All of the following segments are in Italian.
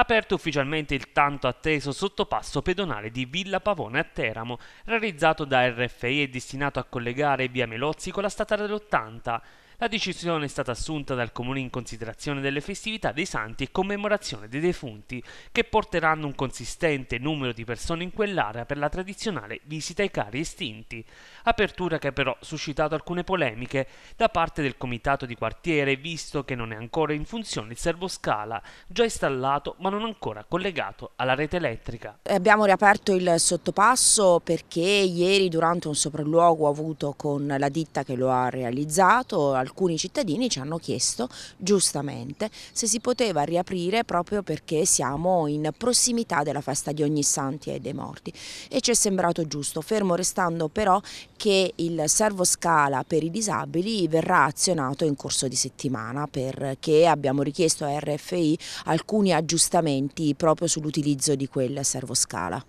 aperto ufficialmente il tanto atteso sottopasso pedonale di Villa Pavone a Teramo, realizzato da RFI e destinato a collegare via Melozzi con la statale dell'80. La decisione è stata assunta dal Comune in considerazione delle festività dei santi e commemorazione dei defunti, che porteranno un consistente numero di persone in quell'area per la tradizionale visita ai cari estinti. Apertura che ha però suscitato alcune polemiche da parte del comitato di quartiere, visto che non è ancora in funzione il servoscala, già installato ma non ancora collegato alla rete elettrica. Eh, abbiamo riaperto il sottopasso perché ieri durante un sopralluogo avuto con la ditta che lo ha realizzato alcuni cittadini ci hanno chiesto giustamente se si poteva riaprire proprio perché siamo in prossimità della festa di Ogni Santi e dei Morti e ci è sembrato giusto, fermo restando però che il servo scala per i disabili verrà azionato in corso di settimana perché abbiamo richiesto a RFI alcuni aggiustamenti orientamenti proprio sull'utilizzo di quel servoscala.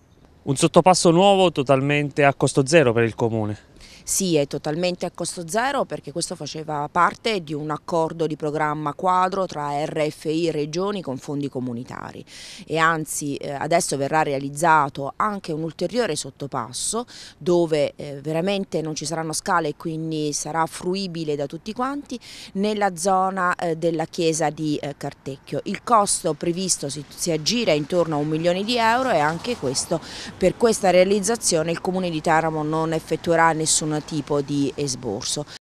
Un sottopasso nuovo totalmente a costo zero per il comune. Sì, è totalmente a costo zero perché questo faceva parte di un accordo di programma quadro tra RFI regioni con fondi comunitari e anzi eh, adesso verrà realizzato anche un ulteriore sottopasso dove eh, veramente non ci saranno scale e quindi sarà fruibile da tutti quanti nella zona eh, della chiesa di Cartecchio. Il costo previsto si, si aggira intorno a un milione di euro e anche questo per questa realizzazione il comune di Teramo non effettuerà nessun un tipo di esborso.